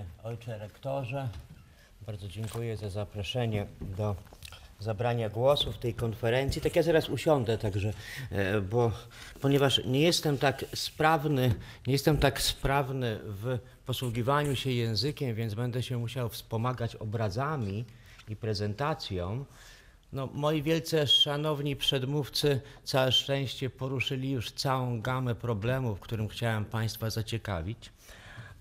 Dobry ojcze rektorze, bardzo dziękuję za zaproszenie do zabrania głosu w tej konferencji. Tak ja zaraz usiądę także, e, bo ponieważ nie jestem tak sprawny, nie jestem tak sprawny w posługiwaniu się językiem, więc będę się musiał wspomagać obrazami i prezentacją. No, moi wielce szanowni przedmówcy, całe szczęście poruszyli już całą gamę problemów, którym chciałem Państwa zaciekawić.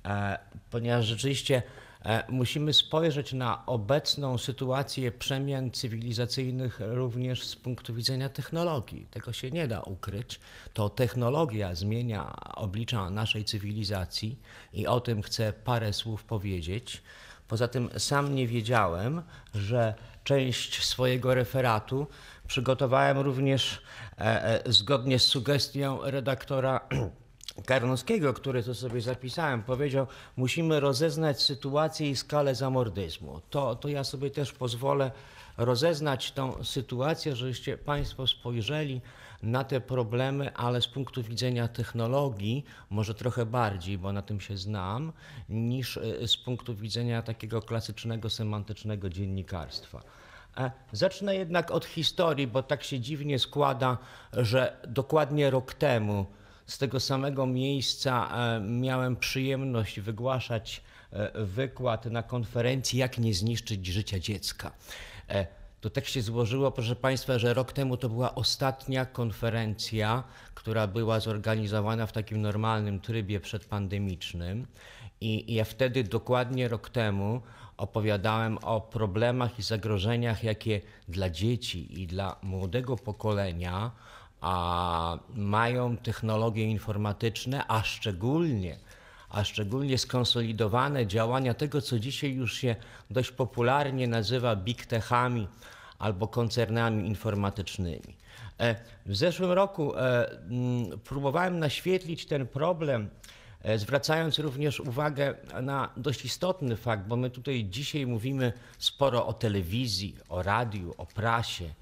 E, ponieważ rzeczywiście e, musimy spojrzeć na obecną sytuację przemian cywilizacyjnych również z punktu widzenia technologii. Tego się nie da ukryć. To technologia zmienia oblicza naszej cywilizacji i o tym chcę parę słów powiedzieć. Poza tym sam nie wiedziałem, że część swojego referatu przygotowałem również e, zgodnie z sugestią redaktora Karnowskiego, które to sobie zapisałem, powiedział, musimy rozeznać sytuację i skalę zamordyzmu. To, to ja sobie też pozwolę rozeznać tą sytuację, żebyście Państwo spojrzeli na te problemy, ale z punktu widzenia technologii, może trochę bardziej, bo na tym się znam, niż e, z punktu widzenia takiego klasycznego, semantycznego dziennikarstwa. E, zacznę jednak od historii, bo tak się dziwnie składa, że dokładnie rok temu, z tego samego miejsca e, miałem przyjemność wygłaszać e, wykład na konferencji Jak nie zniszczyć życia dziecka. E, to tak się złożyło, proszę Państwa, że rok temu to była ostatnia konferencja, która była zorganizowana w takim normalnym trybie przedpandemicznym. I ja wtedy, dokładnie rok temu, opowiadałem o problemach i zagrożeniach, jakie dla dzieci i dla młodego pokolenia a mają technologie informatyczne, a szczególnie a szczególnie skonsolidowane działania tego, co dzisiaj już się dość popularnie nazywa big techami albo koncernami informatycznymi. E, w zeszłym roku e, próbowałem naświetlić ten problem, e, zwracając również uwagę na dość istotny fakt, bo my tutaj dzisiaj mówimy sporo o telewizji, o radiu, o prasie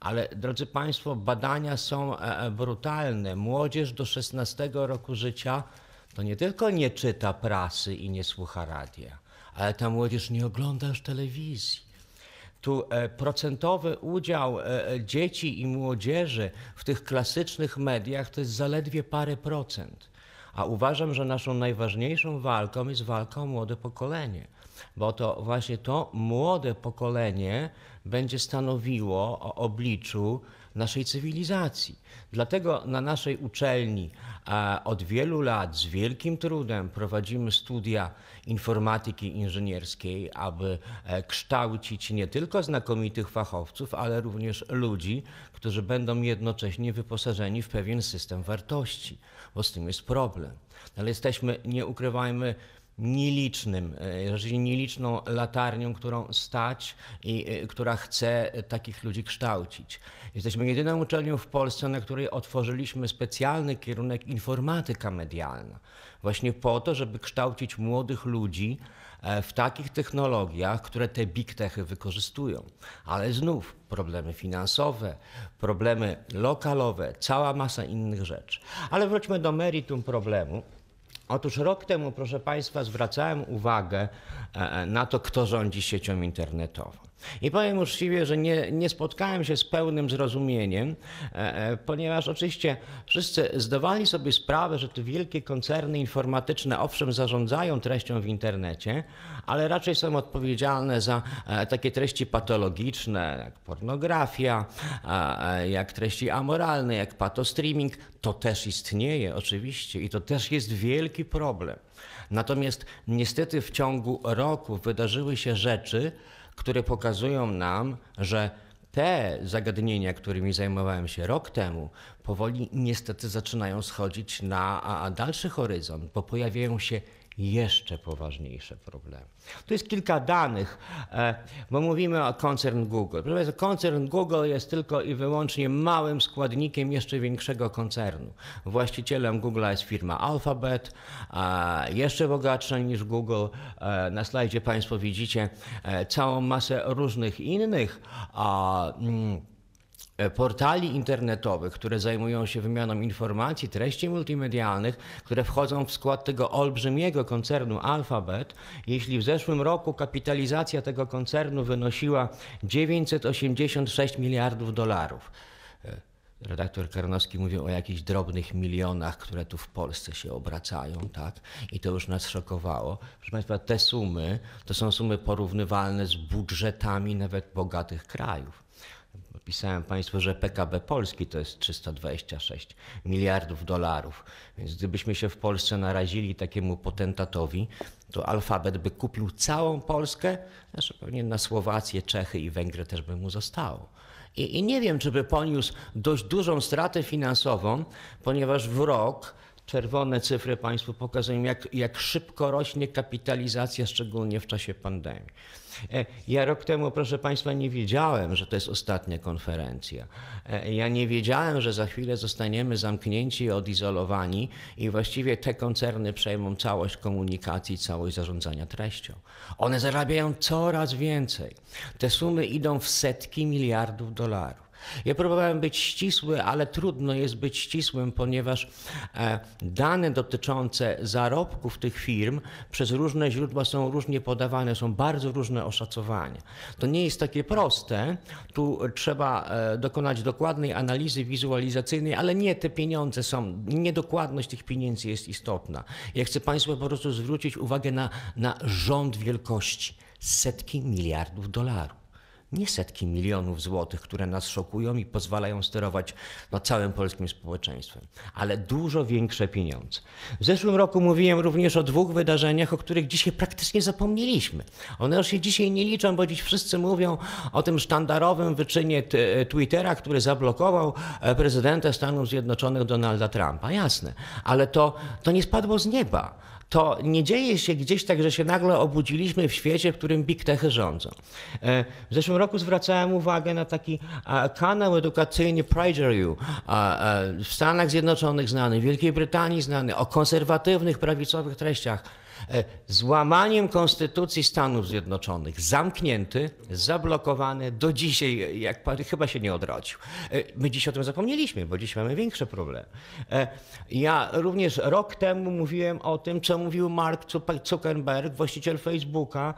ale drodzy Państwo, badania są e, e, brutalne. Młodzież do 16 roku życia to nie tylko nie czyta prasy i nie słucha radia, ale ta młodzież nie ogląda już telewizji. Tu e, procentowy udział dzieci i młodzieży w tych klasycznych mediach to jest zaledwie parę procent. A uważam, że naszą najważniejszą walką jest walka o młode pokolenie bo to właśnie to młode pokolenie będzie stanowiło o obliczu naszej cywilizacji. Dlatego na naszej uczelni od wielu lat z wielkim trudem prowadzimy studia informatyki inżynierskiej, aby e, kształcić nie tylko znakomitych fachowców, ale również ludzi, którzy będą jednocześnie wyposażeni w pewien system wartości, bo z tym jest problem. Ale jesteśmy, nie ukrywajmy, nielicznym, e, nieliczną latarnią, którą stać i e, która chce takich ludzi kształcić. Jesteśmy jedyną uczelnią w Polsce, na której otworzyliśmy specjalny kierunek informatyka medialna, właśnie po to, żeby kształcić młodych ludzi e, w takich technologiach, które te big techy wykorzystują. Ale znów problemy finansowe, problemy lokalowe, cała masa innych rzeczy. Ale wróćmy do meritum problemu. Otóż rok temu, proszę Państwa, zwracałem uwagę e, e, na to, kto rządzi siecią internetową. I powiem uczciwie, że nie, nie spotkałem się z pełnym zrozumieniem, e, e, ponieważ oczywiście wszyscy zdawali sobie sprawę, że te wielkie koncerny informatyczne owszem zarządzają treścią w internecie, ale raczej są odpowiedzialne za e, takie treści patologiczne, jak pornografia, jak treści amoralne, jak patostreaming. To też istnieje oczywiście i to też jest wielki problem. Natomiast niestety w ciągu roku wydarzyły się rzeczy, które pokazują nam, że te zagadnienia, którymi zajmowałem się rok temu, powoli niestety zaczynają schodzić na dalszy horyzont, bo pojawiają się jeszcze poważniejsze problemy. Tu jest kilka danych, e, bo mówimy o koncern Google. Proszę Państwa, koncern Google jest tylko i wyłącznie małym składnikiem jeszcze większego koncernu. Właścicielem Google jest firma Alphabet, jeszcze bogatsza niż Google. E, na slajdzie Państwo widzicie e, całą masę różnych innych. Mm, E, portali internetowych, które zajmują się wymianą informacji, treści multimedialnych, które wchodzą w skład tego olbrzymiego koncernu Alphabet. Jeśli w zeszłym roku kapitalizacja tego koncernu wynosiła 986 miliardów dolarów, e, redaktor Karnowski mówił o jakichś drobnych milionach, które tu w Polsce się obracają, tak? I to już nas szokowało. Proszę Państwa, te sumy to są sumy porównywalne z budżetami nawet bogatych krajów pisałem Państwu, że PKB Polski to jest 326 miliardów dolarów. Więc gdybyśmy się w Polsce narazili takiemu potentatowi, to alfabet by kupił całą Polskę, znaczy pewnie na Słowację, Czechy i Węgry też by mu zostało. I, I nie wiem, czy by poniósł dość dużą stratę finansową, ponieważ w rok czerwone cyfry Państwu pokazują, jak, jak szybko rośnie kapitalizacja, szczególnie w czasie pandemii. E, ja rok temu, proszę Państwa, nie wiedziałem, że to jest ostatnia konferencja. E, ja nie wiedziałem, że za chwilę zostaniemy zamknięci i odizolowani i właściwie te koncerny przejmą całość komunikacji, całość zarządzania treścią. One zarabiają coraz więcej. Te sumy idą w setki miliardów dolarów. Ja próbowałem być ścisły, ale trudno jest być ścisłym, ponieważ e, dane dotyczące zarobków tych firm przez różne źródła są różnie podawane, są bardzo różne oszacowania. To nie jest takie proste. Tu trzeba e, dokonać dokładnej analizy wizualizacyjnej, ale nie te pieniądze są, niedokładność tych pieniędzy jest istotna. Ja chcę Państwu po prostu zwrócić uwagę na, na rząd wielkości setki miliardów dolarów nie setki milionów złotych, które nas szokują i pozwalają sterować no, całym polskim społeczeństwem, ale dużo większe pieniądze. W zeszłym roku mówiłem również o dwóch wydarzeniach, o których dzisiaj praktycznie zapomnieliśmy. One już się dzisiaj nie liczą, bo dziś wszyscy mówią o tym sztandarowym wyczynie Twittera, który zablokował e, prezydenta Stanów Zjednoczonych Donalda Trumpa. Jasne, ale to, to nie spadło z nieba to nie dzieje się gdzieś tak, że się nagle obudziliśmy w świecie, w którym big techy rządzą. E, w zeszłym roku zwracałem uwagę na taki kanał edukacyjny PragerU e, w Stanach Zjednoczonych znany, w Wielkiej Brytanii znany, o konserwatywnych, prawicowych treściach. E, złamaniem Konstytucji Stanów Zjednoczonych, zamknięty, zablokowany, do dzisiaj e, jak chyba się nie odrodził. E, my dziś o tym zapomnieliśmy, bo dziś mamy większe problemy. Ja również rok temu mówiłem o tym, co mówił Mark Zuckerberg, właściciel Facebooka,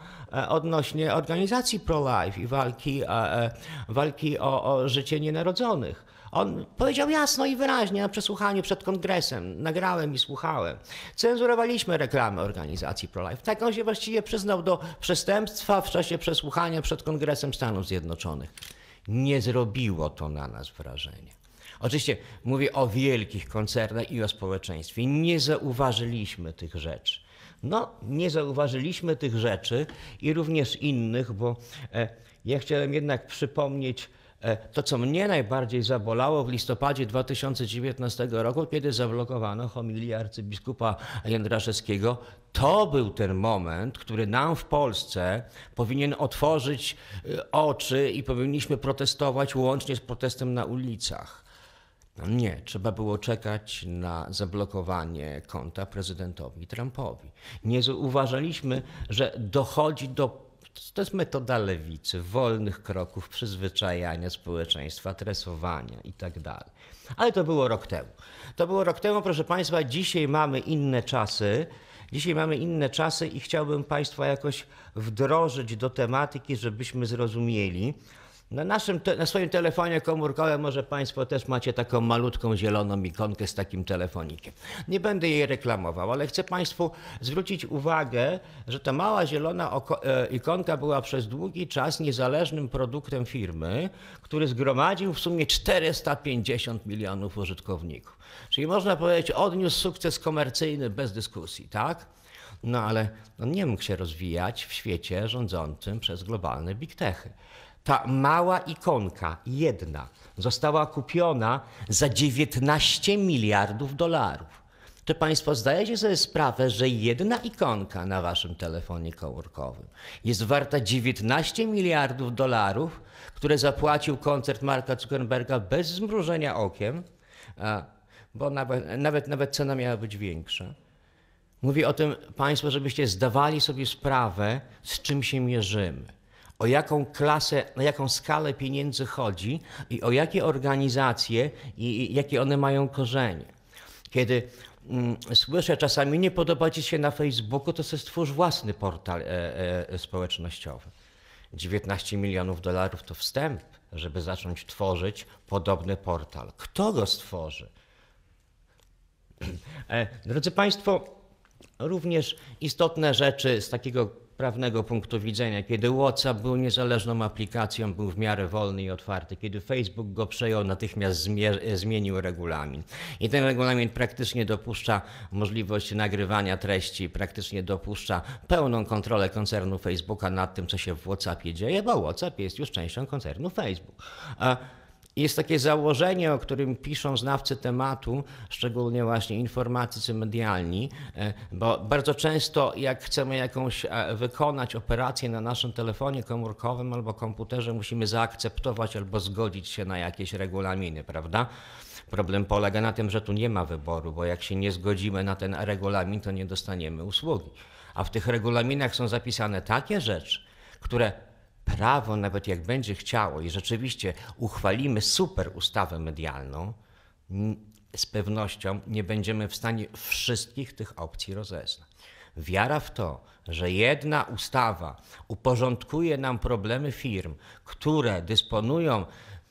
odnośnie organizacji pro-life i walki, walki o, o życie nienarodzonych. On powiedział jasno i wyraźnie na przesłuchaniu przed kongresem. Nagrałem i słuchałem. Cenzurowaliśmy reklamy organizacji pro-life. Tak on się właściwie przyznał do przestępstwa w czasie przesłuchania przed kongresem Stanów Zjednoczonych. Nie zrobiło to na nas wrażenia. Oczywiście mówię o wielkich koncernach i o społeczeństwie. Nie zauważyliśmy tych rzeczy. No, nie zauważyliśmy tych rzeczy i również innych, bo e, ja chciałem jednak przypomnieć E, to, co mnie najbardziej zabolało w listopadzie 2019 roku, kiedy zablokowano homilię arcybiskupa Jędraszewskiego, to był ten moment, który nam w Polsce powinien otworzyć e, oczy i powinniśmy protestować łącznie z protestem na ulicach. No nie, trzeba było czekać na zablokowanie konta prezydentowi Trumpowi. Nie zauważaliśmy, że dochodzi do to jest metoda lewicy, wolnych kroków, przyzwyczajania społeczeństwa, tresowania itd. Tak Ale to było rok temu. To było rok temu, proszę Państwa, dzisiaj mamy inne czasy. Dzisiaj mamy inne czasy i chciałbym Państwa jakoś wdrożyć do tematyki, żebyśmy zrozumieli, na, naszym te, na swoim telefonie komórkowym może Państwo też macie taką malutką zieloną ikonkę z takim telefonikiem. Nie będę jej reklamował, ale chcę Państwu zwrócić uwagę, że ta mała zielona oko, e, ikonka była przez długi czas niezależnym produktem firmy, który zgromadził w sumie 450 milionów użytkowników. Czyli można powiedzieć, odniósł sukces komercyjny bez dyskusji, tak? No ale on no, nie mógł się rozwijać w świecie rządzącym przez globalne big techy. Ta mała ikonka, jedna, została kupiona za 19 miliardów dolarów. Czy Państwo zdajecie sobie sprawę, że jedna ikonka na Waszym telefonie komórkowym jest warta 19 miliardów dolarów, które zapłacił koncert Marka Zuckerberga bez zmrużenia okiem, bo nawet, nawet, nawet cena miała być większa? Mówię o tym Państwo, żebyście zdawali sobie sprawę, z czym się mierzymy o jaką klasę, na jaką skalę pieniędzy chodzi i o jakie organizacje i jakie one mają korzenie. Kiedy mm, słyszę czasami, nie podoba ci się na Facebooku, to sobie stwórz własny portal e, e, społecznościowy. 19 milionów dolarów to wstęp, żeby zacząć tworzyć podobny portal. Kto go stworzy? E, drodzy Państwo, również istotne rzeczy z takiego prawnego punktu widzenia, kiedy WhatsApp był niezależną aplikacją, był w miarę wolny i otwarty, kiedy Facebook go przejął, natychmiast zmienił regulamin. I ten regulamin praktycznie dopuszcza możliwość nagrywania treści, praktycznie dopuszcza pełną kontrolę koncernu Facebooka nad tym, co się w WhatsAppie dzieje, bo WhatsApp jest już częścią koncernu Facebook. A jest takie założenie, o którym piszą znawcy tematu, szczególnie właśnie informatycy medialni, e, bo bardzo często jak chcemy jakąś e, wykonać operację na naszym telefonie komórkowym albo komputerze, musimy zaakceptować albo zgodzić się na jakieś regulaminy, prawda? Problem polega na tym, że tu nie ma wyboru, bo jak się nie zgodzimy na ten regulamin, to nie dostaniemy usługi. A w tych regulaminach są zapisane takie rzeczy, które prawo, nawet jak będzie chciało i rzeczywiście uchwalimy super ustawę medialną, z pewnością nie będziemy w stanie wszystkich tych opcji rozeznać. Wiara w to, że jedna ustawa uporządkuje nam problemy firm, które dysponują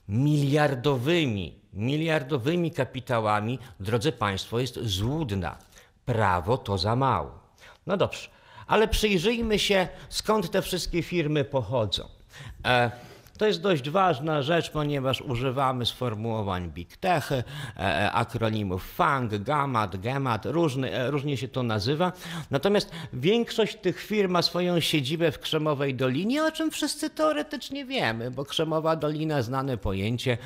miliardowymi, miliardowymi kapitałami, drodzy Państwo, jest złudna. Prawo to za mało. No dobrze, ale przyjrzyjmy się, skąd te wszystkie firmy pochodzą. E, to jest dość ważna rzecz, ponieważ używamy sformułowań big tech, e, e, akronimów FANG, GAMAT, GEMAT, różny, e, różnie się to nazywa. Natomiast większość tych firm ma swoją siedzibę w Krzemowej Dolinie, o czym wszyscy teoretycznie wiemy, bo Krzemowa Dolina znane pojęcie,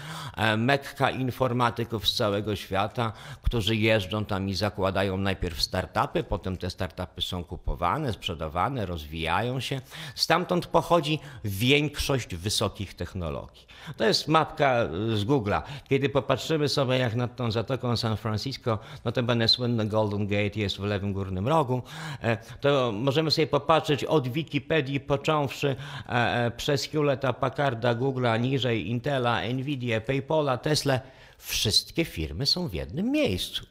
mekka informatyków z całego świata, którzy jeżdżą tam i zakładają najpierw startupy, potem te startupy są kupowane, sprzedawane, rozwijają się. Stamtąd pochodzi większość wysokich technologii. To jest mapka e, z Google'a. Kiedy popatrzymy sobie jak nad tą zatoką San Francisco, notabene słynny Golden Gate jest w lewym górnym rogu, e, to możemy sobie popatrzeć od Wikipedii począwszy e, przez Hewletta Packarda, Google'a, niżej Intela, Nvidia, PayPola, Tesla. Wszystkie firmy są w jednym miejscu.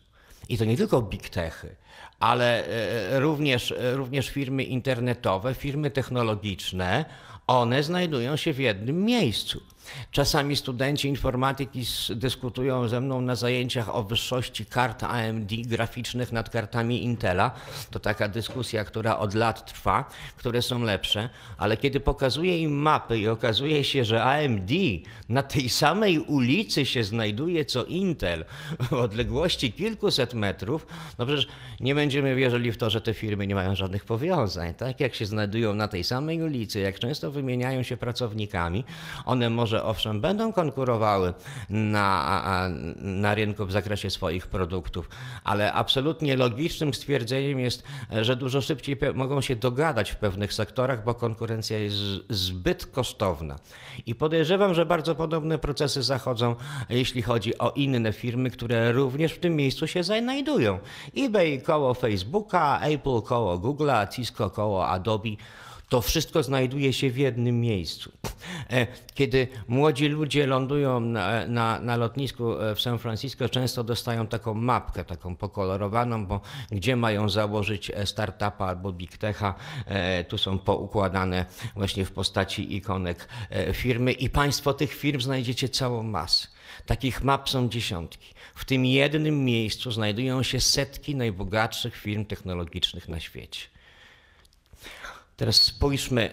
I to nie tylko big techy, ale również, również firmy internetowe, firmy technologiczne, one znajdują się w jednym miejscu. Czasami studenci informatyki dyskutują ze mną na zajęciach o wyższości kart AMD graficznych nad kartami Intela. To taka dyskusja, która od lat trwa, które są lepsze, ale kiedy pokazuję im mapy i okazuje się, że AMD na tej samej ulicy się znajduje co Intel w odległości kilkuset metrów, no przecież nie będziemy wierzyli w to, że te firmy nie mają żadnych powiązań. Tak jak się znajdują na tej samej ulicy, jak często wymieniają się pracownikami, one może że owszem, będą konkurowały na, na rynku w zakresie swoich produktów, ale absolutnie logicznym stwierdzeniem jest, że dużo szybciej mogą się dogadać w pewnych sektorach, bo konkurencja jest zbyt kosztowna. I podejrzewam, że bardzo podobne procesy zachodzą, jeśli chodzi o inne firmy, które również w tym miejscu się znajdują. eBay koło Facebooka, Apple koło Google'a, Cisco koło Adobe to wszystko znajduje się w jednym miejscu. E, kiedy młodzi ludzie lądują na, na, na, lotnisku e, w San Francisco, często dostają taką mapkę, taką pokolorowaną, bo gdzie mają założyć e, startupa albo big techa, tu są poukładane właśnie w postaci ikonek firmy i Państwo tych firm znajdziecie całą masę. Takich map są dziesiątki. W tym jednym miejscu znajdują się setki najbogatszych firm technologicznych na świecie. Teraz spójrzmy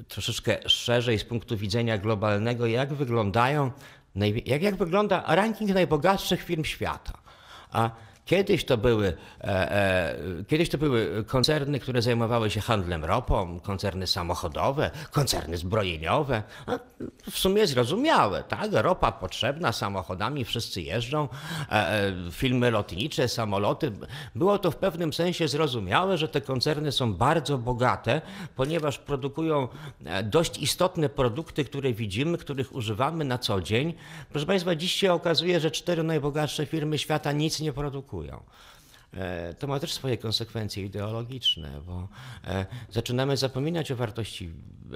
y, troszeczkę szerzej z punktu widzenia globalnego, jak wyglądają, jak, jak wygląda ranking najbogatszych firm świata. A Kiedyś to były, e, e, kiedyś to były koncerny, które zajmowały się handlem ropą, koncerny samochodowe, koncerny zbrojeniowe. w sumie zrozumiałe, tak? Ropa potrzebna, samochodami wszyscy jeżdżą, e, filmy lotnicze, samoloty. Było to w pewnym sensie zrozumiałe, że te koncerny są bardzo bogate, ponieważ produkują dość istotne produkty, które widzimy, których używamy na co dzień. Proszę Państwa, dziś się okazuje, że cztery najbogatsze firmy świata nic nie produkują. E, to ma też swoje konsekwencje ideologiczne, bo e, zaczynamy zapominać o wartości,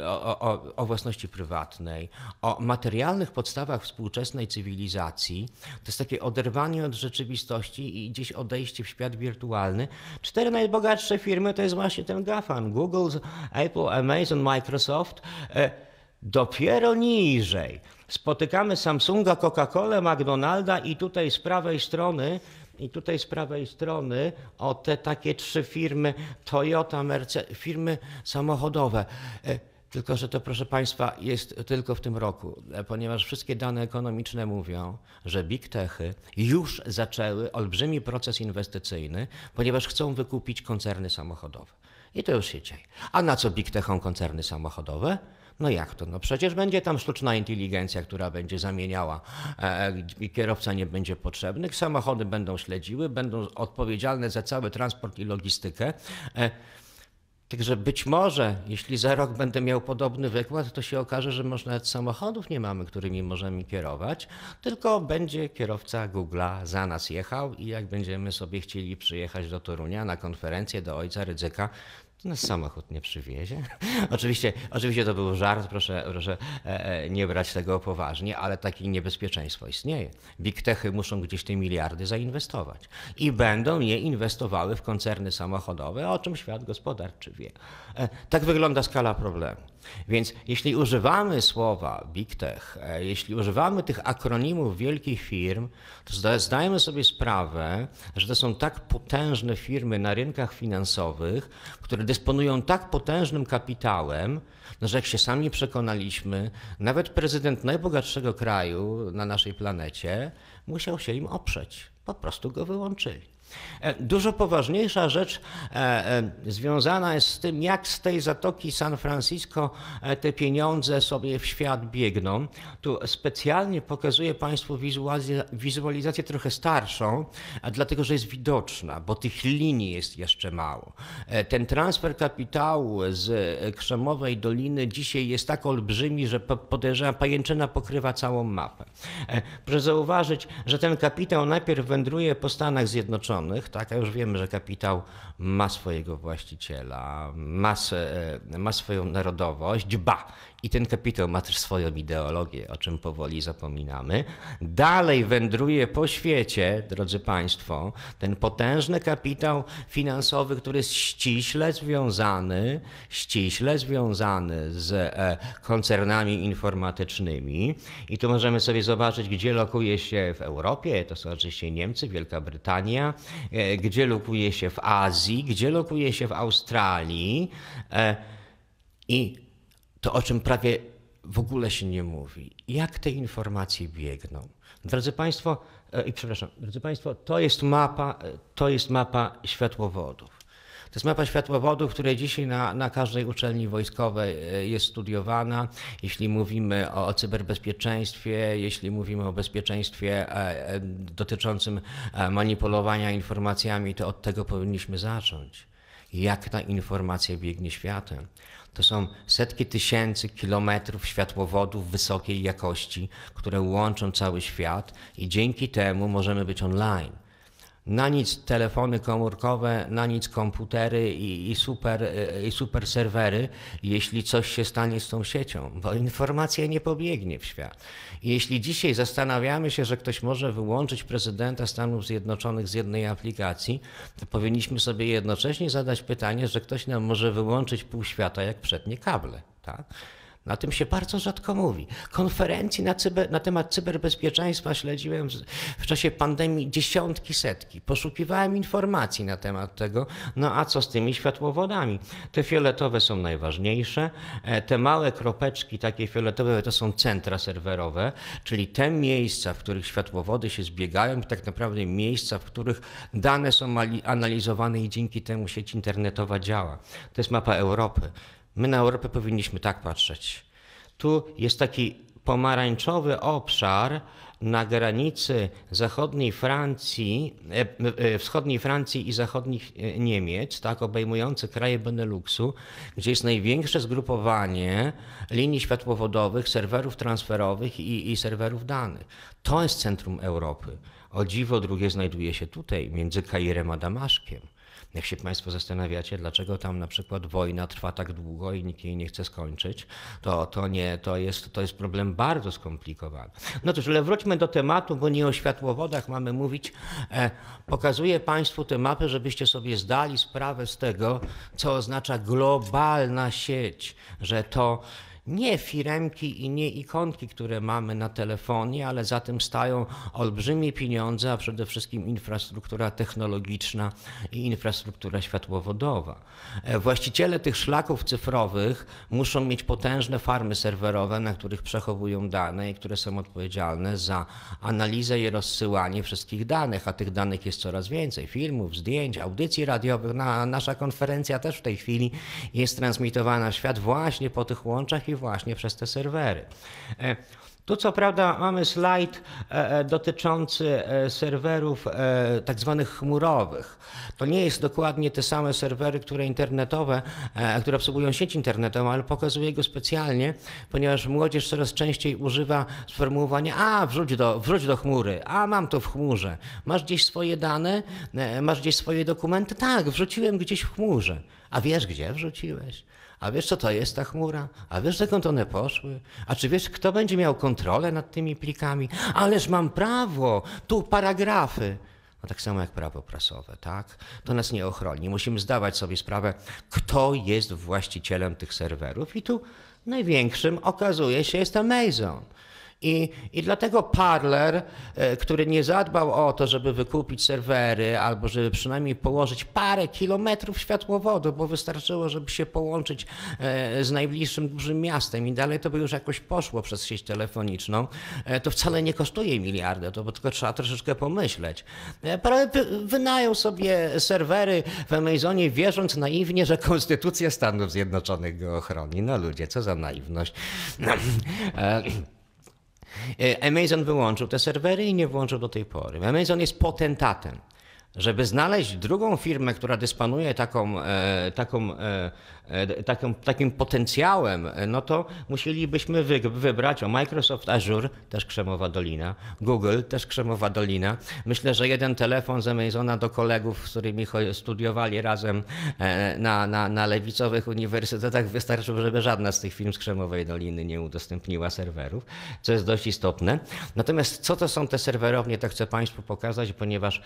o, o, o, własności prywatnej, o materialnych podstawach współczesnej cywilizacji. To jest takie oderwanie od rzeczywistości i gdzieś odejście w świat wirtualny. Cztery najbogatsze firmy to jest właśnie ten GAFAN: Google, Apple, Amazon, Microsoft. E, dopiero niżej spotykamy Samsunga, Coca-Colę, McDonalda i tutaj z prawej strony i tutaj z prawej strony o te takie trzy firmy Toyota, Mercedes, firmy samochodowe. E, tylko, że to proszę Państwa jest tylko w tym roku, e, ponieważ wszystkie dane ekonomiczne mówią, że big techy już zaczęły olbrzymi proces inwestycyjny, ponieważ chcą wykupić koncerny samochodowe. I to już się dzieje. A na co big techom koncerny samochodowe? No jak to? No przecież będzie tam sztuczna inteligencja, która będzie zamieniała e, e, i kierowca nie będzie potrzebny, samochody będą śledziły, będą odpowiedzialne za cały transport i logistykę. E, także być może, jeśli za rok będę miał podobny wykład, to się okaże, że może nawet samochodów nie mamy, którymi możemy kierować, tylko będzie kierowca Google'a za nas jechał i jak będziemy sobie chcieli przyjechać do Torunia na konferencję do ojca Rydzyka, to nas samochód nie przywiezie. oczywiście, oczywiście to był żart, proszę, proszę e, e, nie brać tego poważnie, ale takie niebezpieczeństwo istnieje. Big Techy muszą gdzieś te miliardy zainwestować i będą je inwestowały w koncerny samochodowe, o czym świat gospodarczy wie. E, tak wygląda skala problemu. Więc jeśli używamy słowa big tech, e, jeśli używamy tych akronimów wielkich firm, to zdajemy sobie sprawę, że to są tak potężne firmy na rynkach finansowych, które dysponują tak potężnym kapitałem, no, że jak się sami przekonaliśmy, nawet prezydent najbogatszego kraju na naszej planecie musiał się im oprzeć. Po prostu go wyłączyli. E, dużo poważniejsza rzecz e, e, związana jest z tym, jak z tej zatoki San Francisco te pieniądze sobie w świat biegną. Tu specjalnie pokazuję Państwu wizualizację trochę starszą, dlatego że jest widoczna, bo tych linii jest jeszcze mało. Ten transfer kapitału z Krzemowej Doliny dzisiaj jest tak olbrzymi, że podejrzewam, pajęczyna pokrywa całą mapę. Proszę zauważyć, że ten kapitał najpierw wędruje po Stanach Zjednoczonych, zjednoczonych, tak, a już wiemy, że kapitał ma swojego właściciela, ma, e, ma swoją narodowość, ba, i ten kapitał ma też swoją ideologię, o czym powoli zapominamy, dalej wędruje po świecie, drodzy Państwo, ten potężny kapitał finansowy, który jest ściśle związany, ściśle związany z e, koncernami informatycznymi. I tu możemy sobie zobaczyć, gdzie lokuje się w Europie, to są oczywiście Niemcy, Wielka Brytania, e, gdzie lokuje się w Azji, gdzie lokuje się w Australii. E, I to o czym prawie w ogóle się nie mówi. Jak te informacje biegną? Drodzy Państwo, e, i przepraszam, drodzy Państwo, to jest mapa, e, to jest mapa światłowodów. To jest mapa światłowodów, która dzisiaj na, na każdej uczelni wojskowej e, jest studiowana. Jeśli mówimy o, o cyberbezpieczeństwie, jeśli mówimy o bezpieczeństwie dotyczącym manipulowania informacjami, to od tego powinniśmy zacząć jak ta informacja biegnie światem. To są setki tysięcy kilometrów światłowodów wysokiej jakości, które łączą cały świat i dzięki temu możemy być online na nic telefony komórkowe, na nic komputery i, i, super, e, i super serwery, jeśli coś się stanie z tą siecią, bo informacja nie pobiegnie w świat. jeśli dzisiaj zastanawiamy się, że ktoś może wyłączyć prezydenta Stanów Zjednoczonych z jednej aplikacji, to powinniśmy sobie jednocześnie zadać pytanie, że ktoś nam może wyłączyć pół świata, jak przednie kable. Tak? Na tym się bardzo rzadko mówi. Konferencji na, cyber, na, temat cyberbezpieczeństwa śledziłem w czasie pandemii dziesiątki, setki. Poszukiwałem informacji na temat tego, no a co z tymi światłowodami? Te fioletowe są najważniejsze. E, te małe kropeczki, takie fioletowe, to są centra serwerowe, czyli te miejsca, w których światłowody się zbiegają, tak naprawdę miejsca, w których dane są analizowane i dzięki temu sieć internetowa działa. To jest mapa Europy. My na Europę powinniśmy tak patrzeć. Tu jest taki pomarańczowy obszar na granicy zachodniej Francji, e, e, wschodniej Francji i zachodnich e, Niemiec, tak, obejmujący kraje Beneluxu, gdzie jest największe zgrupowanie linii światłowodowych, serwerów transferowych i, i serwerów danych. To jest centrum Europy. O dziwo drugie znajduje się tutaj, między Kairem a Damaszkiem. Jak się Państwo zastanawiacie, dlaczego tam na przykład wojna trwa tak długo i nikt jej nie chce skończyć, to, to nie, to jest, to jest problem bardzo skomplikowany. No cóż, ale wróćmy do tematu, bo nie o światłowodach mamy mówić. E, pokazuję Państwu te mapy, żebyście sobie zdali sprawę z tego, co oznacza globalna sieć, że to nie firemki i nie ikonki, które mamy na telefonie, ale za tym stają olbrzymie pieniądze, a przede wszystkim infrastruktura technologiczna i infrastruktura światłowodowa. E, właściciele tych szlaków cyfrowych muszą mieć potężne farmy serwerowe, na których przechowują dane i które są odpowiedzialne za analizę i rozsyłanie wszystkich danych, a tych danych jest coraz więcej filmów, zdjęć, audycji radiowych. Na, nasza konferencja też w tej chwili jest transmitowana w świat właśnie po tych łączach właśnie przez te serwery. E, tu co prawda mamy slajd e, e, dotyczący serwerów tak zwanych chmurowych. To nie jest dokładnie te same serwery, które internetowe, które obsługują sieć internetową, ale pokazuję go specjalnie, ponieważ młodzież coraz częściej używa sformułowania a wrzuć do, wrzuć do chmury, a mam to w chmurze. Masz gdzieś swoje dane, masz gdzieś swoje dokumenty? Tak, wrzuciłem gdzieś w chmurze. A wiesz gdzie wrzuciłeś? A wiesz, co to jest ta chmura? A wiesz, dokąd one poszły? A czy wiesz, kto będzie miał kontrolę nad tymi plikami? Ależ mam prawo, tu paragrafy. No tak samo jak prawo prasowe, tak? To nas nie ochroni. Musimy zdawać sobie sprawę, kto jest właścicielem tych serwerów. I tu największym okazuje się jest Amazon. I, I dlatego parler, e, który nie zadbał o to, żeby wykupić serwery, albo żeby przynajmniej położyć parę kilometrów światłowodu, bo wystarczyło, żeby się połączyć e, z najbliższym dużym miastem i dalej to by już jakoś poszło przez sieć telefoniczną, e, to wcale nie kosztuje miliarda, to bo tylko trzeba troszeczkę pomyśleć. Parler wynają sobie serwery w Amazonie, wierząc naiwnie, że Konstytucja Stanów Zjednoczonych go ochroni. No ludzie, co za naiwność. No. E, Amazon wyłączył te serwery i nie włączył do tej pory. Amazon jest potentatem żeby znaleźć drugą firmę, która dysponuje taką, e, e, e, taką, takim potencjałem, no to musielibyśmy wybrać o Microsoft Azure, też Krzemowa Dolina, Google, też Krzemowa Dolina. Myślę, że jeden telefon z Amazona do kolegów, z którymi studiowali razem na, na, na lewicowych uniwersytetach wystarczył, żeby żadna z tych firm z Krzemowej Doliny nie udostępniła serwerów, co jest dość istotne. Natomiast co to są te serwerownie, to chcę Państwu pokazać, ponieważ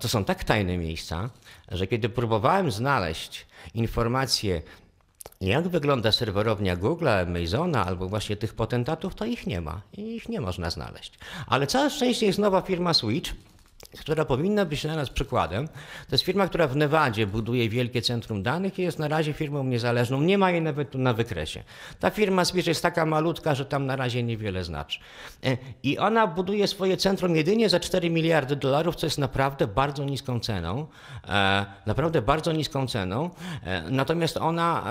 to są tak tajne miejsca, że kiedy próbowałem znaleźć informacje, jak wygląda serwerownia Google, Amazona albo właśnie tych potentatów, to ich nie ma i ich nie można znaleźć. Ale całe szczęście jest nowa firma Switch, która powinna być dla nas przykładem. To jest firma, która w Nevadzie buduje wielkie centrum danych i jest na razie firmą niezależną. Nie ma jej nawet tu na wykresie. Ta firma Speech jest taka malutka, że tam na razie niewiele znaczy. E, I ona buduje swoje centrum jedynie za 4 miliardy dolarów, co jest naprawdę bardzo niską ceną. E, naprawdę bardzo niską ceną. E, natomiast ona,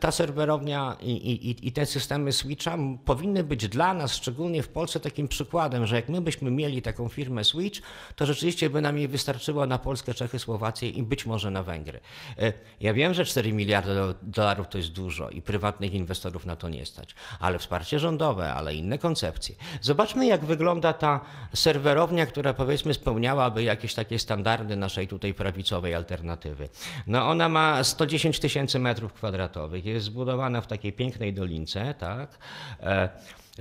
ta serwerownia i, i, i te systemy Switcha powinny być dla nas, szczególnie w Polsce, takim przykładem, że jak my byśmy mieli taką firmę Switch, to rzeczywiście rzeczywiście by nam jej wystarczyło na Polskę, Czechy, Słowację i być może na Węgry. E, ja wiem, że 4 miliardy dolarów to jest dużo i prywatnych inwestorów na to nie stać, ale wsparcie rządowe, ale inne koncepcje. Zobaczmy, jak wygląda ta serwerownia, która powiedzmy spełniałaby jakieś takie standardy naszej tutaj prawicowej alternatywy. No ona ma 110 tysięcy metrów kwadratowych, jest zbudowana w takiej pięknej dolince, tak? E,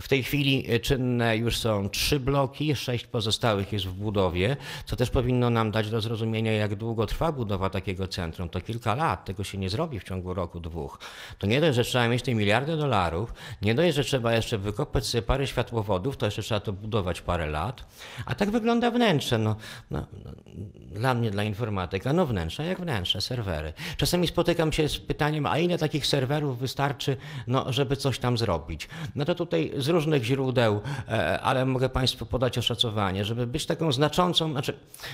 w tej chwili e, czynne już są trzy bloki, sześć pozostałych jest w budowie, co też powinno nam dać do zrozumienia, jak długo trwa budowa takiego centrum. To kilka lat, tego się nie zrobi w ciągu roku, dwóch. To nie dość, że trzeba mieć te miliardy dolarów, nie dość, że trzeba jeszcze wykopać sobie parę światłowodów, to jeszcze trzeba to budować parę lat. A tak wygląda wnętrze. No, no, no dla mnie, dla informatyka, no wnętrze jak wnętrze, serwery. Czasami spotykam się z pytaniem, a ile takich serwerów wystarczy, no, żeby coś tam zrobić? No to tutaj z różnych źródeł, e, ale mogę Państwu podać oszacowanie, żeby być taką znaczącą, znaczy,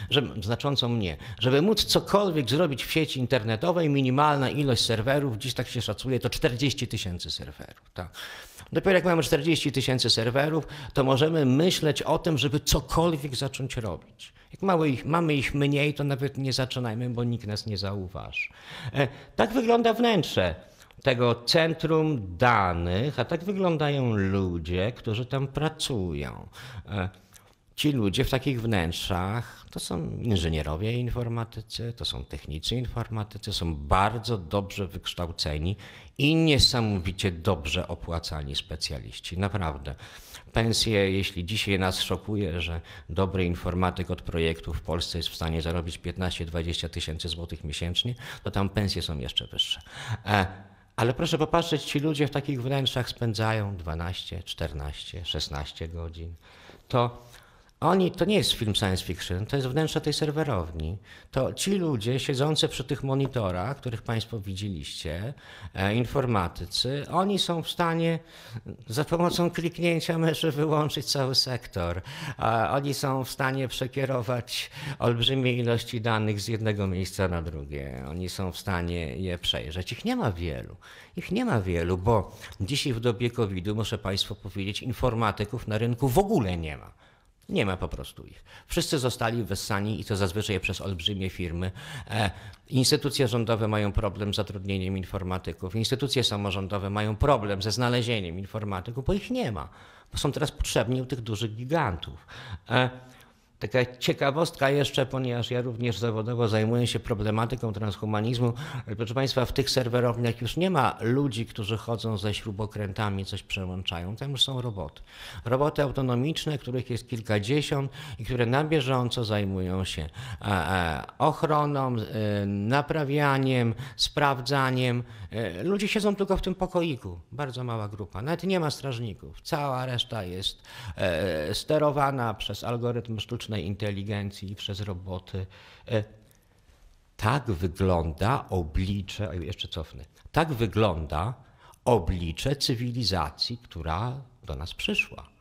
żeby, znaczącą mnie, żeby móc cokolwiek zrobić w sieci internetowej, minimalna ilość serwerów, dziś tak się szacuje, to 40 tysięcy serwerów. Tak. Dopiero jak mamy 40 tysięcy serwerów, to możemy myśleć o tym, żeby cokolwiek zacząć robić. Jak mało ich, mamy ich mniej, to nawet nie zaczynajmy, bo nikt nas nie zauważy. E, tak wygląda wnętrze tego centrum danych, a tak wyglądają ludzie, którzy tam pracują. E, ci ludzie w takich wnętrzach to są inżynierowie informatycy, to są technicy informatycy, są bardzo dobrze wykształceni i niesamowicie dobrze opłacani specjaliści. Naprawdę. Pensje, jeśli dzisiaj nas szokuje, że dobry informatyk od projektu w Polsce jest w stanie zarobić 15-20 tysięcy złotych miesięcznie, to tam pensje są jeszcze wyższe. E, ale proszę popatrzeć, ci ludzie w takich wnętrzach spędzają 12, 14, 16 godzin. To oni, to nie jest film science fiction, to jest wnętrze tej serwerowni. To ci ludzie siedzący przy tych monitorach, których Państwo widzieliście, e, informatycy, oni są w stanie za pomocą kliknięcia myszy wyłączyć cały sektor. Oni są w stanie przekierować olbrzymie ilości danych z jednego miejsca na drugie. Oni są w stanie je przejrzeć. Ich nie ma wielu. Ich nie ma wielu, bo dzisiaj w dobie COVID-u, muszę Państwu powiedzieć, informatyków na rynku w ogóle nie ma. Nie ma po prostu ich. Wszyscy zostali wessani i to zazwyczaj przez olbrzymie firmy. E, instytucje rządowe mają problem z zatrudnieniem informatyków, instytucje samorządowe mają problem ze znalezieniem informatyków, bo ich nie ma, bo są teraz potrzebni u tych dużych gigantów. E, Taka ciekawostka jeszcze, ponieważ ja również zawodowo zajmuję się problematyką transhumanizmu. Proszę Państwa, w tych serwerowniach już nie ma ludzi, którzy chodzą ze śrubokrętami, coś przełączają. Tam już są roboty. Roboty autonomiczne, których jest kilkadziesiąt i które na bieżąco zajmują się e, e, ochroną, e, naprawianiem, sprawdzaniem. Ludzie siedzą tylko w tym pokoiku. Bardzo mała grupa. Nawet nie ma strażników. Cała reszta jest sterowana przez algorytm sztuczny sztucznej inteligencji, przez roboty. E, tak wygląda oblicze, jeszcze cofnę, tak wygląda oblicze cywilizacji, która do nas przyszła.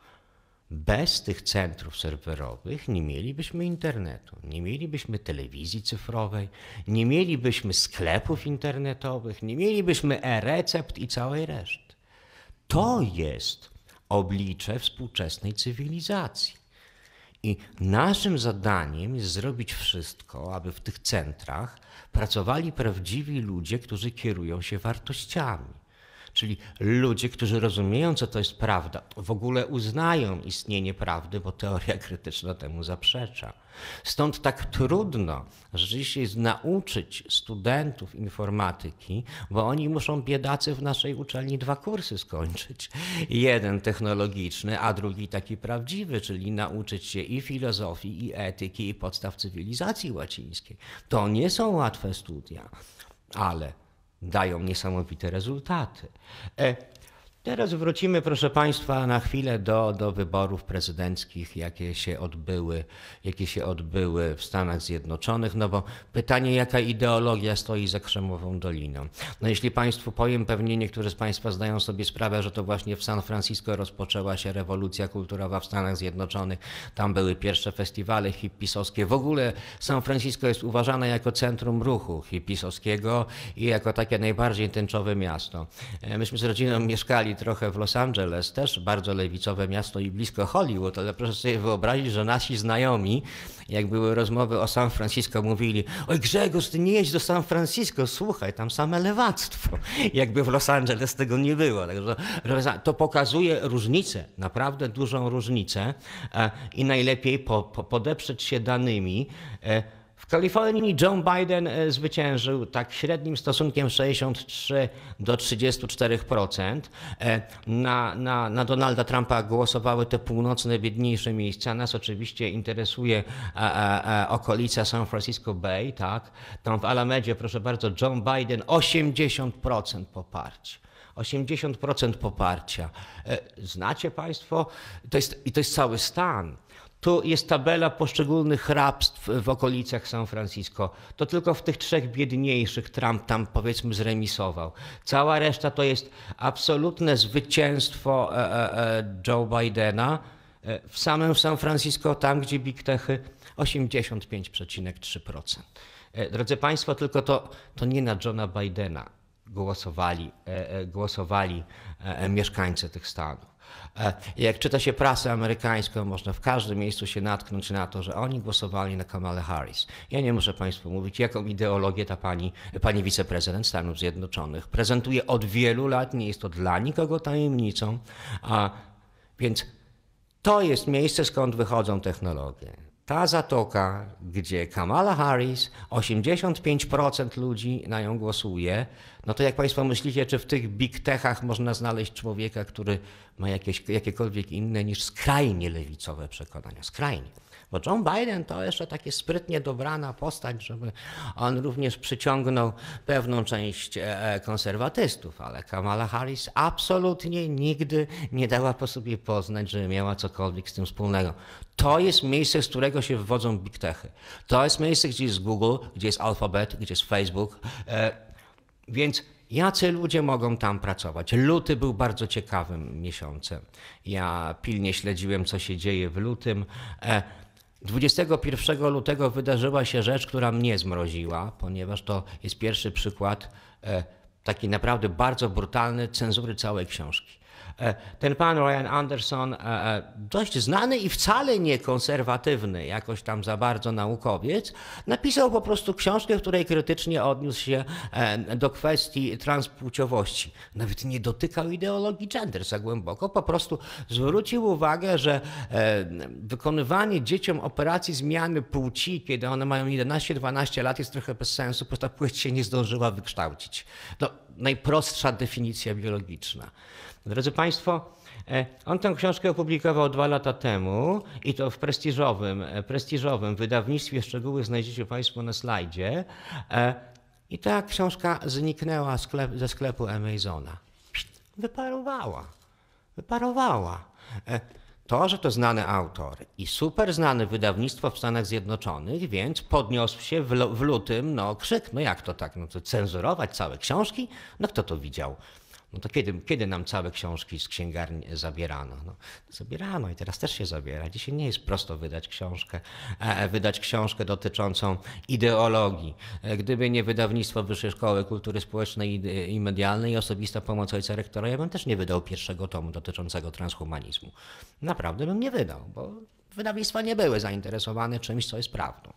Bez tych centrów serwerowych nie mielibyśmy internetu, nie mielibyśmy telewizji cyfrowej, nie mielibyśmy sklepów internetowych, nie mielibyśmy e-recept i całej reszty. To jest oblicze współczesnej cywilizacji. I naszym zadaniem jest zrobić wszystko, aby w tych centrach pracowali prawdziwi ludzie, którzy kierują się wartościami. Czyli ludzie, którzy rozumieją, co to jest prawda, w ogóle uznają istnienie prawdy, bo teoria krytyczna temu zaprzecza. Stąd tak trudno rzeczywiście jest nauczyć studentów informatyki, bo oni muszą biedacy w naszej uczelni dwa kursy skończyć. Jeden technologiczny, a drugi taki prawdziwy, czyli nauczyć się i filozofii, i etyki, i podstaw cywilizacji łacińskiej. To nie są łatwe studia, ale dają niesamowite rezultaty. E, Teraz wrócimy, proszę Państwa, na chwilę do, do wyborów prezydenckich, jakie się, odbyły, jakie się odbyły w Stanach Zjednoczonych. No bo pytanie, jaka ideologia stoi za Krzemową Doliną. No jeśli Państwu powiem, pewnie niektórzy z Państwa zdają sobie sprawę, że to właśnie w San Francisco rozpoczęła się rewolucja kulturowa w Stanach Zjednoczonych. Tam były pierwsze festiwale hipisowskie. W ogóle San Francisco jest uważane jako centrum ruchu hipisowskiego i jako takie najbardziej tęczowe miasto. E, myśmy z rodziną mieszkali mieszkali trochę w Los Angeles, też bardzo lewicowe miasto i blisko Hollywood, ale proszę sobie wyobrazić, że nasi znajomi, jak były rozmowy o San Francisco, mówili: Oj, Grzegorz, ty nie jedź do San Francisco, słuchaj, tam same lewactwo. Jakby w Los Angeles tego nie było. Także to pokazuje różnicę, naprawdę dużą różnicę e, i najlepiej po, po podeprzeć się danymi. E, w Kalifornii Joe Biden e, zwyciężył tak średnim stosunkiem 63 do 34%. E, na, na, na Donalda Trumpa głosowały te północne, biedniejsze miejsca. Nas oczywiście interesuje a, a, a, okolica San Francisco Bay, tak? Tam w Alamedzie, proszę bardzo, Joe Biden 80% poparcia. 80% poparcia. E, znacie Państwo, to jest, i to jest cały stan. Tu jest tabela poszczególnych hrabstw w okolicach San Francisco. To tylko w tych trzech biedniejszych Trump tam powiedzmy zremisował. Cała reszta to jest absolutne zwycięstwo e, e, e, Joe Bidena w samym San Francisco, tam gdzie Big Techy 85,3%. Drodzy Państwo, tylko to, to nie na Johna Bidena głosowali, głosowali mieszkańcy tych stanów. E, jak czyta się prasę amerykańską, można w każdym miejscu się natknąć na to, że oni głosowali na Kamale Harris. Ja nie muszę Państwu mówić, jaką ideologię ta pani, pani wiceprezydent Stanów Zjednoczonych prezentuje od wielu lat. Nie jest to dla nikogo tajemnicą. A, więc to jest miejsce, skąd wychodzą technologie. Ta zatoka, gdzie Kamala Harris, 85% ludzi na nią głosuje, no to jak Państwo myślicie, czy w tych big techach można znaleźć człowieka, który ma jakieś, jakiekolwiek inne niż skrajnie lewicowe przekonania? Skrajnie. Bo John Biden to jeszcze takie sprytnie dobrana postać, żeby on również przyciągnął pewną część e, e, konserwatystów, ale Kamala Harris absolutnie nigdy nie dała po sobie poznać, że miała cokolwiek z tym wspólnego. To jest miejsce, z którego się wywodzą big techy. To jest miejsce, gdzie jest Google, gdzie jest Alphabet, gdzie jest Facebook. E, więc jacy ludzie mogą tam pracować? Luty był bardzo ciekawym miesiącem. Ja pilnie śledziłem, co się dzieje w lutym. 21 e, lutego wydarzyła się rzecz, która mnie zmroziła, ponieważ to jest pierwszy przykład e, taki naprawdę bardzo brutalny cenzury całej książki. E, ten pan Ryan Anderson, e, e, dość znany i wcale nie konserwatywny, jakoś tam za bardzo naukowiec, napisał po prostu książkę, w której krytycznie odniósł się do kwestii transpłciowości. Nawet nie dotykał ideologii gender za głęboko, po prostu zwrócił uwagę, że wykonywanie dzieciom operacji zmiany płci, kiedy one mają 11-12 lat, jest trochę bez sensu, bo ta płeć się nie zdążyła wykształcić. No, najprostsza definicja biologiczna. Drodzy Państwo, e, on tę książkę opublikował dwa lata temu i to w prestiżowym, e, prestiżowym wydawnictwie. Szczegóły znajdziecie Państwo na slajdzie. E, I ta książka zniknęła sklep, ze sklepu Amazona. Wyparowała. Wyparowała. To, że to znany autor i super znane wydawnictwo w Stanach Zjednoczonych, więc podniósł się w, w lutym no, krzyk. No jak to tak? No to cenzurować całe książki? No kto to widział? No to kiedy, kiedy nam całe książki z księgarni zabierano? No, zabierano i teraz też się zabiera. Dzisiaj nie jest prosto wydać książkę, e, e, wydać książkę dotyczącą ideologii. E, gdyby nie wydawnictwo Wyższej Szkoły Kultury Społecznej i Medialnej i osobista pomoc ojca rektora, ja bym też nie wydał pierwszego tomu dotyczącego transhumanizmu. Naprawdę bym nie wydał, bo wydawnictwa nie były zainteresowane czymś, co jest prawdą.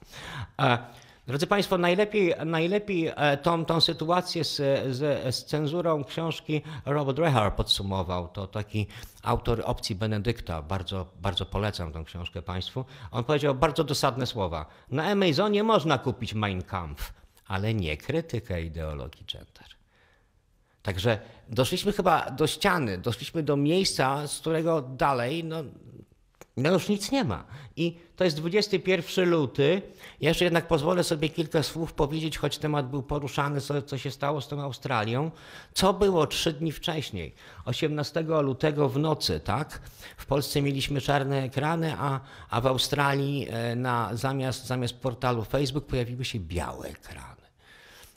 Drodzy Państwo, najlepiej, najlepiej e, tą, tą sytuację z, z, z cenzurą książki Robert Rehar podsumował. To taki autor opcji Benedykta. Bardzo, bardzo polecam tę książkę Państwu. On powiedział bardzo dosadne słowa. Na Amazonie można kupić Mein Kampf, ale nie krytykę ideologii gender. Także doszliśmy chyba do ściany, doszliśmy do miejsca, z którego dalej no, no już nic nie ma. I to jest 21 luty. jeszcze jednak pozwolę sobie kilka słów powiedzieć, choć temat był poruszany, co, co się stało z tą Australią. Co było trzy dni wcześniej? 18 lutego w nocy, tak? W Polsce mieliśmy czarne ekrany, a, a w Australii e, na, zamiast, zamiast portalu Facebook pojawiły się białe ekrany.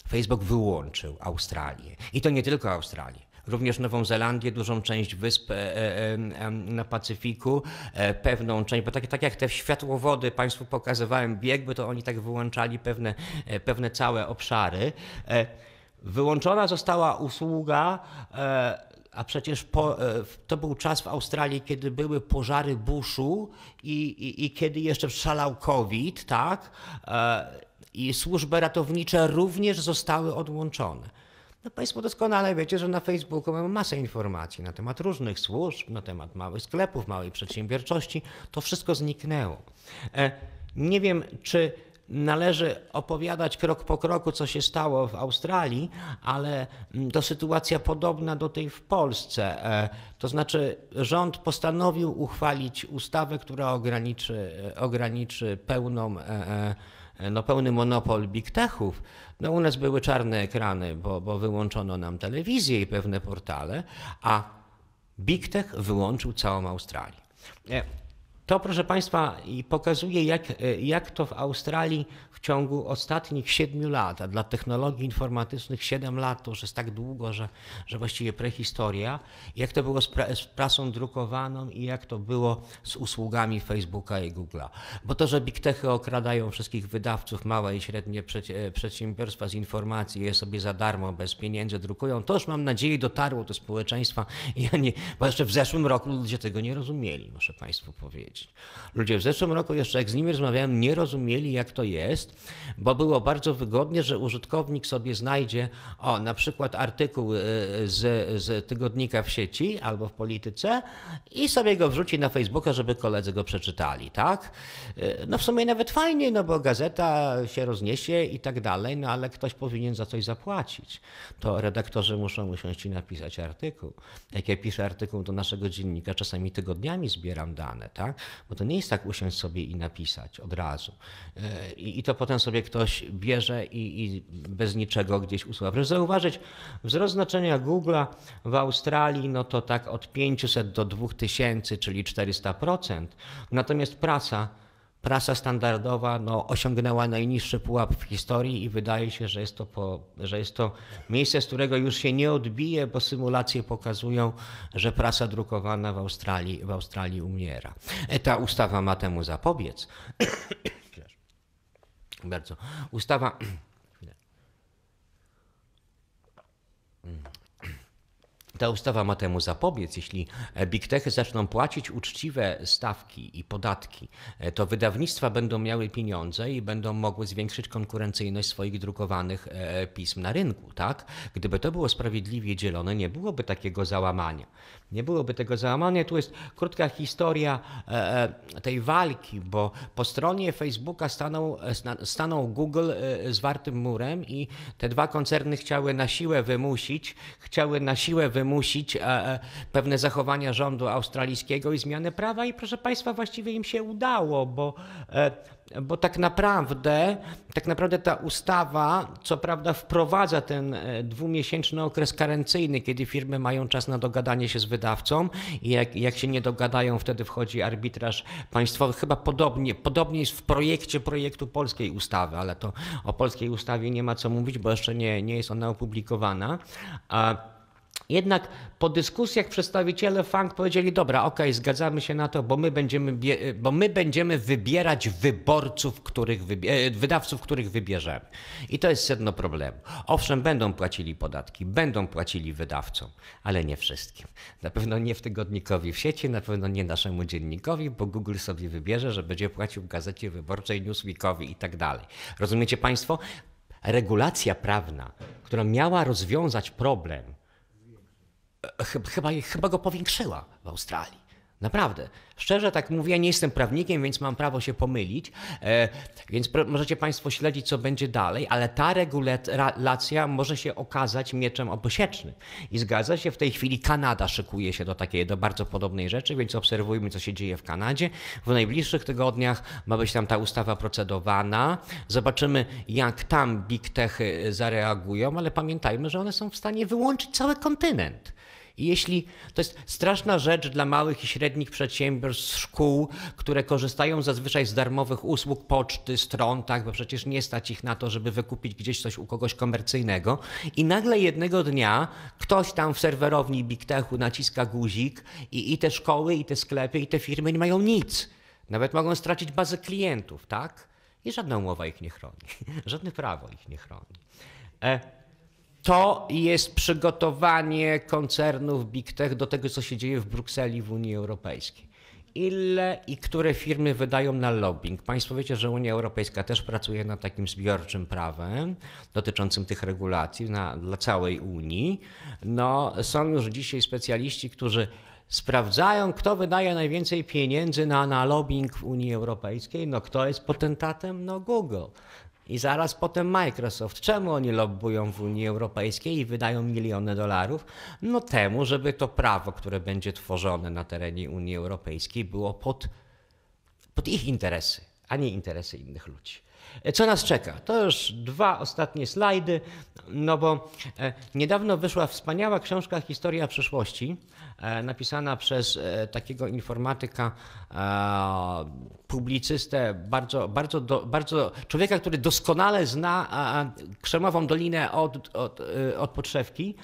Facebook wyłączył Australię. I to nie tylko Australię również Nową Zelandię, dużą część wysp e, e, e, na Pacyfiku, pewną część, bo tak, tak jak te światłowody Państwu pokazywałem biegły, to oni tak wyłączali pewne, pewne całe obszary. Wyłączona została usługa a przecież po, to był czas w Australii, kiedy były pożary buszu i, i, i kiedy jeszcze szalał COVID, tak? I służby ratownicze również zostały odłączone. No Państwo doskonale wiecie, że na Facebooku mamy masę informacji na temat różnych służb, na temat małych sklepów, małej przedsiębiorczości. To wszystko zniknęło. E, nie wiem, czy należy opowiadać krok po kroku, co się stało w Australii, ale mm, to sytuacja podobna do tej w Polsce. E, to znaczy, rząd postanowił uchwalić ustawę, która ograniczy, e, ograniczy pełną E, no, pełny monopol big techów. No, u nas były czarne ekrany, bo, bo wyłączono nam telewizję i pewne portale, a big tech wyłączył całą Australię. E, to, proszę Państwa, pokazuje, jak, e, jak to w Australii w ciągu ostatnich 7 lat, a dla technologii informatycznych 7 lat to już jest tak długo, że, że właściwie prehistoria, jak to było z, pra z prasą drukowaną i jak to było z usługami Facebooka i Google'a. Bo to, że big techy okradają wszystkich wydawców, małe i średnie e, przedsiębiorstwa z informacji, je sobie za darmo, bez pieniędzy drukują, to już mam nadzieję dotarło do społeczeństwa. Ja nie, bo jeszcze w zeszłym roku ludzie tego nie rozumieli, muszę Państwu powiedzieć powiedzieć. Ludzie w zeszłym roku jeszcze jak z nimi rozmawiałem, nie rozumieli jak to jest, bo było bardzo wygodnie, że użytkownik sobie znajdzie o na przykład artykuł y, z, z tygodnika w sieci albo w polityce i sobie go wrzuci na Facebooka, żeby koledzy go przeczytali, tak? Y, no w sumie nawet fajnie, no bo gazeta się rozniesie i tak dalej, no ale ktoś powinien za coś zapłacić. To redaktorzy muszą usiąść i napisać artykuł. Jak ja piszę artykuł do naszego dziennika, czasami tygodniami zbieram dane, tak? Bo to nie jest tak usiąść sobie i napisać od razu. E, I, i to potem sobie ktoś bierze i, i bez niczego gdzieś usuwa. Proszę zauważyć, wzrost znaczenia Google'a w Australii no to tak od 500 do 2000, czyli 400%. Natomiast praca prasa standardowa no, osiągnęła najniższy pułap w historii i wydaje się, że jest, to po, że jest to miejsce, z którego już się nie odbije, bo symulacje pokazują, że prasa drukowana w Australii, w Australii umiera. E, ta ustawa ma temu zapobiec. Bardzo. Ustawa. Ta ustawa ma temu zapobiec. Jeśli e, big techy zaczną płacić uczciwe stawki i podatki, e, to wydawnictwa będą miały pieniądze i będą mogły zwiększyć konkurencyjność swoich drukowanych e, pism na rynku. Tak? Gdyby to było sprawiedliwie dzielone, nie byłoby takiego załamania nie byłoby tego załamania. Tu jest krótka historia e, e, tej walki, bo po stronie Facebooka stanął, e, stanął Google zwartym murem i te dwa koncerny chciały na siłę wymusić, chciały na siłę wymusić pewne zachowania rządu australijskiego i zmianę prawa i proszę Państwa, właściwie im się udało, bo bo tak naprawdę, tak naprawdę ta ustawa, co prawda, wprowadza ten e, dwumiesięczny okres karencyjny, kiedy firmy mają czas na dogadanie się z wydawcą i jak, jak się nie dogadają, wtedy wchodzi arbitraż państwowy. Chyba podobnie, podobnie jest w projekcie projektu polskiej ustawy, ale to o polskiej ustawie nie ma co mówić, bo jeszcze nie, nie jest ona opublikowana. A jednak po dyskusjach przedstawiciele Funk powiedzieli: Dobra, okej, zgadzamy się na to, bo my będziemy, bo my będziemy wybierać wyborców, których wybie e, wydawców, których wybierzemy. I to jest sedno problemu. Owszem, będą płacili podatki, będą płacili wydawcom, ale nie wszystkim. Na pewno nie w tygodnikowi w sieci, na pewno nie naszemu dziennikowi, bo Google sobie wybierze, że będzie płacił gazecie wyborczej, Newsweekowi i tak dalej. Rozumiecie Państwo? Regulacja prawna, która miała rozwiązać problem, E, chyba, chyba go powiększyła w Australii. Naprawdę. Szczerze tak mówię, ja nie jestem prawnikiem, więc mam prawo się pomylić, e, więc możecie Państwo śledzić, co będzie dalej, ale ta regulacja może się okazać mieczem obosiecznym. I zgadza się, w tej chwili Kanada szykuje się do takiej, do bardzo podobnej rzeczy, więc obserwujmy, co się dzieje w Kanadzie. W najbliższych tygodniach ma być tam ta ustawa procedowana. Zobaczymy, jak tam big techy zareagują, ale pamiętajmy, że one są w stanie wyłączyć cały kontynent. I jeśli to jest straszna rzecz dla małych i średnich przedsiębiorstw, szkół, które korzystają zazwyczaj z darmowych usług poczty, stron, tak, bo przecież nie stać ich na to, żeby wykupić gdzieś coś u kogoś komercyjnego. I nagle jednego dnia ktoś tam w serwerowni Big Techu naciska guzik i, i te szkoły, i te sklepy, i te firmy nie mają nic. Nawet mogą stracić bazę klientów, tak? I żadna umowa ich nie chroni, żadne prawo ich nie chroni. E to jest przygotowanie koncernów Big Tech do tego, co się dzieje w Brukseli w Unii Europejskiej. Ile i które firmy wydają na lobbying? Państwo wiecie, że Unia Europejska też pracuje nad takim zbiorczym prawem dotyczącym tych regulacji na, dla całej Unii. No, są już dzisiaj specjaliści, którzy sprawdzają, kto wydaje najwięcej pieniędzy na, na lobbying w Unii Europejskiej. No, kto jest potentatem? No, Google. I zaraz potem Microsoft. Czemu oni lobbują w Unii Europejskiej i wydają miliony dolarów? No temu, żeby to prawo, które będzie tworzone na terenie Unii Europejskiej, było pod, pod ich interesy, a nie interesy innych ludzi. E, co nas czeka? To już dwa ostatnie slajdy, no bo e, niedawno wyszła wspaniała książka Historia przyszłości E, napisana przez e, takiego informatyka, e, publicystę, bardzo, bardzo, do, bardzo człowieka, który doskonale zna krzemową dolinę od, od, od podszewki,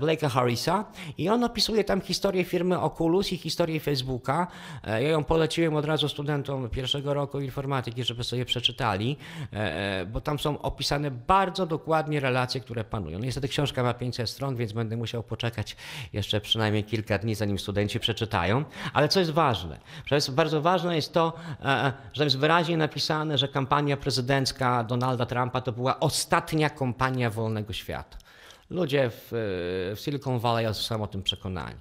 Blake'a Harrisa. I on opisuje tam historię firmy Oculus i historię Facebooka. Ja ją poleciłem od razu studentom pierwszego roku informatyki, żeby sobie przeczytali, bo tam są opisane bardzo dokładnie relacje, które panują. Niestety książka ma 500 stron, więc będę musiał poczekać jeszcze przynajmniej kilka kilka dni, zanim studenci przeczytają. Ale co jest ważne? Jest bardzo ważne jest to, e, e, że jest wyraźnie napisane, że kampania prezydencka Donalda Trumpa to była ostatnia kampania wolnego świata. Ludzie w, w Silicon Valley są o tym przekonani.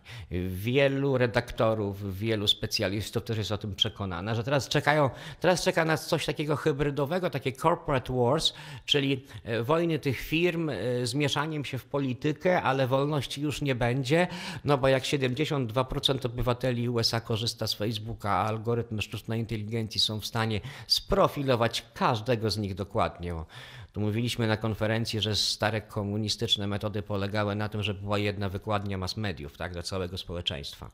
Wielu redaktorów, wielu specjalistów też jest o tym przekonana, że teraz czekają, teraz czeka nas coś takiego hybrydowego, takie corporate wars, czyli e, wojny tych firm e, z mieszaniem się w politykę, ale wolności już nie będzie, no bo jak 72% obywateli USA korzysta z Facebooka, a algorytmy sztucznej inteligencji są w stanie sprofilować każdego z nich dokładnie tu mówiliśmy na konferencji, że stare komunistyczne metody polegały na tym, że była jedna wykładnia mas mediów tak, dla całego społeczeństwa.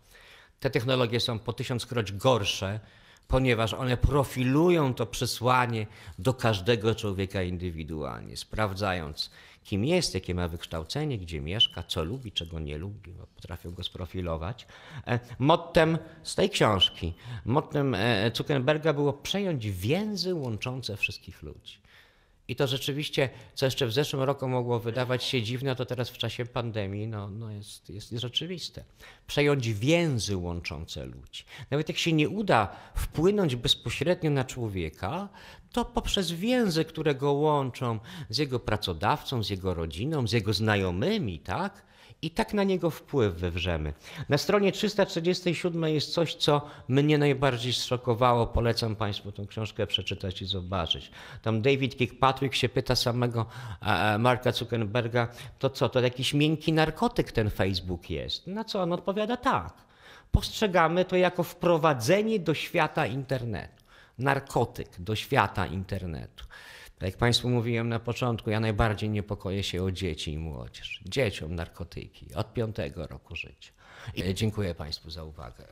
Te technologie są po tysiąckroć gorsze, ponieważ one profilują to przesłanie do każdego człowieka indywidualnie, sprawdzając, kim jest, jakie ma wykształcenie, gdzie mieszka, co lubi, czego nie lubi, bo potrafią go sprofilować. E, mottem z tej książki, mottem e, Zuckerberga było przejąć więzy łączące wszystkich ludzi. I to rzeczywiście, co jeszcze w zeszłym roku mogło wydawać się dziwne, to teraz w czasie pandemii no, no jest, jest, jest Przejąć więzy łączące ludzi. Nawet jak się nie uda wpłynąć bezpośrednio na człowieka, to poprzez więzy, które go łączą z jego pracodawcą, z jego rodziną, z jego znajomymi, tak? i tak na niego wpływ wywrzemy. Na stronie 347 jest coś, co mnie najbardziej zszokowało. Polecam Państwu tę książkę przeczytać i zobaczyć. Tam David Kirkpatrick się pyta samego Marka Zuckerberga, to co, to jakiś miękki narkotyk ten Facebook jest? Na co on odpowiada tak. Postrzegamy to jako wprowadzenie do świata internetu. Narkotyk do świata internetu. Tak jak Państwu mówiłem na początku, ja najbardziej niepokoję się o dzieci i młodzież. Dzieciom narkotyki od piątego roku życia. I e, dziękuję Państwu za uwagę.